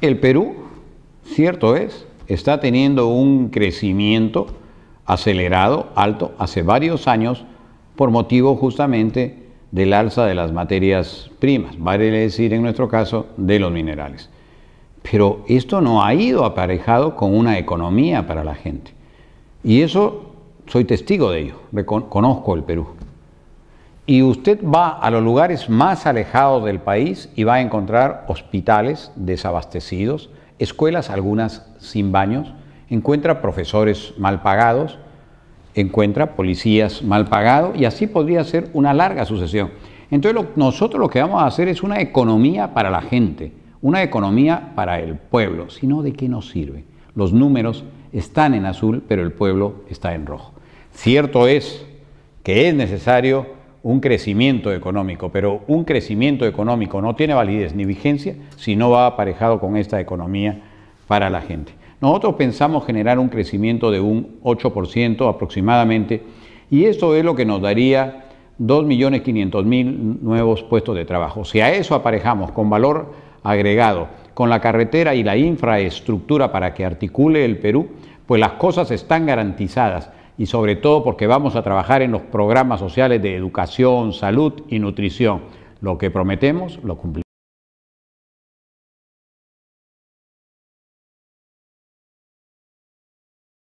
El Perú, cierto es, está teniendo un crecimiento acelerado, alto, hace varios años, por motivo justamente del alza de las materias primas, vale decir en nuestro caso de los minerales. Pero esto no ha ido aparejado con una economía para la gente. Y eso soy testigo de ello, conozco el Perú. Y usted va a los lugares más alejados del país y va a encontrar hospitales desabastecidos, escuelas algunas sin baños, encuentra profesores mal pagados, encuentra policías mal pagados y así podría ser una larga sucesión. Entonces nosotros lo que vamos a hacer es una economía para la gente, una economía para el pueblo, sino de qué nos sirve. Los números están en azul, pero el pueblo está en rojo. Cierto es que es necesario un crecimiento económico, pero un crecimiento económico no tiene validez ni vigencia si no va aparejado con esta economía para la gente. Nosotros pensamos generar un crecimiento de un 8% aproximadamente y eso es lo que nos daría 2.500.000 nuevos puestos de trabajo. Si a eso aparejamos con valor agregado, con la carretera y la infraestructura para que articule el Perú, pues las cosas están garantizadas y sobre todo porque vamos a trabajar en los programas sociales de educación, salud y nutrición. Lo que prometemos lo cumplimos.